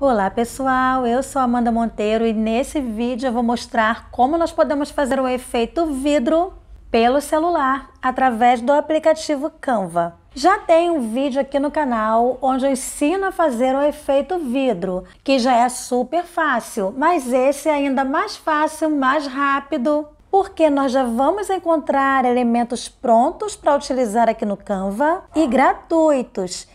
Olá pessoal, eu sou Amanda Monteiro e nesse vídeo eu vou mostrar como nós podemos fazer o efeito vidro pelo celular através do aplicativo Canva. Já tem um vídeo aqui no canal onde eu ensino a fazer o efeito vidro, que já é super fácil, mas esse é ainda mais fácil, mais rápido, porque nós já vamos encontrar elementos prontos para utilizar aqui no Canva e gratuitos.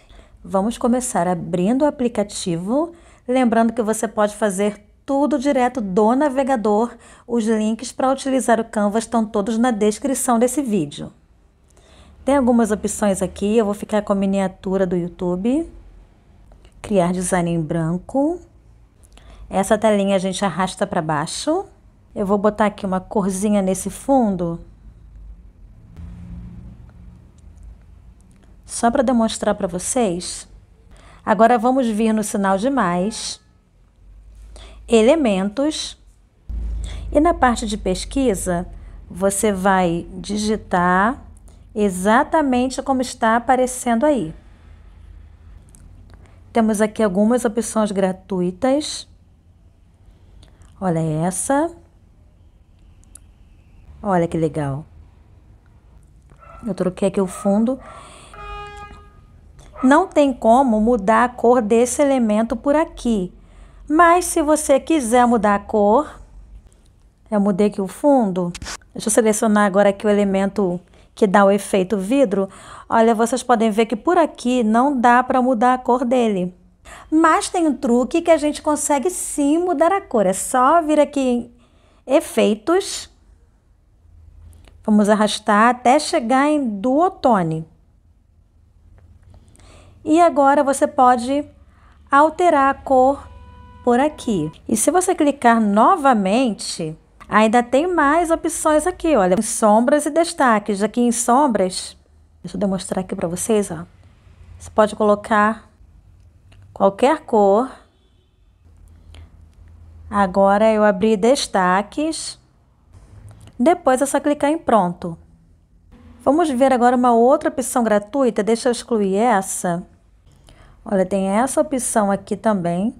Vamos começar abrindo o aplicativo Lembrando que você pode fazer tudo direto do navegador. Os links para utilizar o Canva estão todos na descrição desse vídeo. Tem algumas opções aqui, eu vou ficar com a miniatura do YouTube. Criar design em branco. Essa telinha a gente arrasta para baixo. Eu vou botar aqui uma corzinha nesse fundo. Só para demonstrar para vocês. Agora vamos vir no sinal de mais, elementos, e na parte de pesquisa, você vai digitar exatamente como está aparecendo aí. Temos aqui algumas opções gratuitas. Olha essa. Olha que legal. Eu troquei aqui o fundo não tem como mudar a cor desse elemento por aqui. Mas se você quiser mudar a cor, eu mudei aqui o fundo. Deixa eu selecionar agora aqui o elemento que dá o efeito vidro. Olha, vocês podem ver que por aqui não dá para mudar a cor dele. Mas tem um truque que a gente consegue sim mudar a cor. É só vir aqui em efeitos. Vamos arrastar até chegar em duotone. E agora você pode alterar a cor por aqui. E se você clicar novamente, ainda tem mais opções aqui, olha, sombras e destaques. Aqui em sombras, deixa eu demonstrar aqui para vocês, ó. Você pode colocar qualquer cor. Agora eu abri destaques. Depois é só clicar em pronto. Vamos ver agora uma outra opção gratuita, deixa eu excluir essa. Olha, tem essa opção aqui também.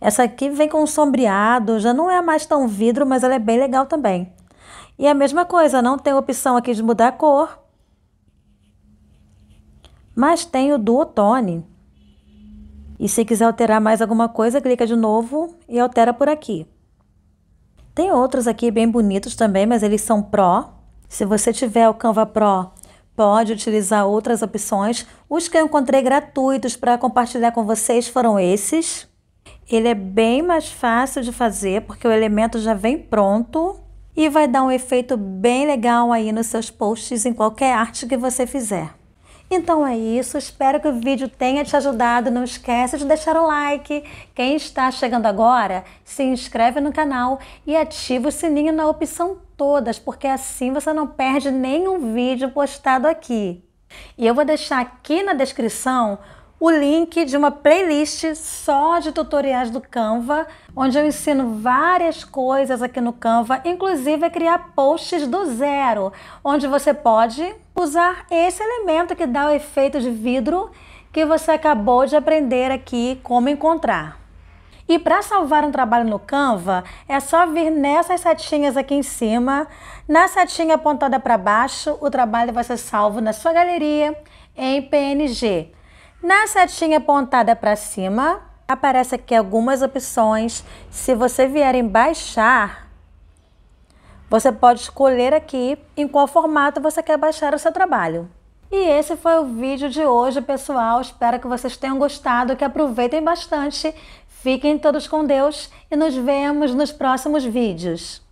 Essa aqui vem com sombreado, já não é mais tão vidro, mas ela é bem legal também. E é a mesma coisa, não tem opção aqui de mudar a cor. Mas tem o Duotone. E se quiser alterar mais alguma coisa, clica de novo e altera por aqui. Tem outros aqui bem bonitos também, mas eles são pró. Se você tiver o Canva Pro, pode utilizar outras opções. Os que eu encontrei gratuitos para compartilhar com vocês foram esses. Ele é bem mais fácil de fazer porque o elemento já vem pronto e vai dar um efeito bem legal aí nos seus posts em qualquer arte que você fizer. Então é isso, espero que o vídeo tenha te ajudado. Não esquece de deixar o like. Quem está chegando agora, se inscreve no canal e ativa o sininho na opção todas, porque assim você não perde nenhum vídeo postado aqui. E eu vou deixar aqui na descrição o link de uma playlist só de tutoriais do Canva, onde eu ensino várias coisas aqui no Canva, inclusive a criar posts do zero, onde você pode usar esse elemento que dá o efeito de vidro que você acabou de aprender aqui como encontrar. E para salvar um trabalho no Canva, é só vir nessas setinhas aqui em cima. Na setinha apontada para baixo, o trabalho vai ser salvo na sua galeria em PNG. Na setinha pontada para cima, aparece aqui algumas opções. Se você vier em baixar, você pode escolher aqui em qual formato você quer baixar o seu trabalho. E esse foi o vídeo de hoje, pessoal. Espero que vocês tenham gostado, que aproveitem bastante. Fiquem todos com Deus e nos vemos nos próximos vídeos.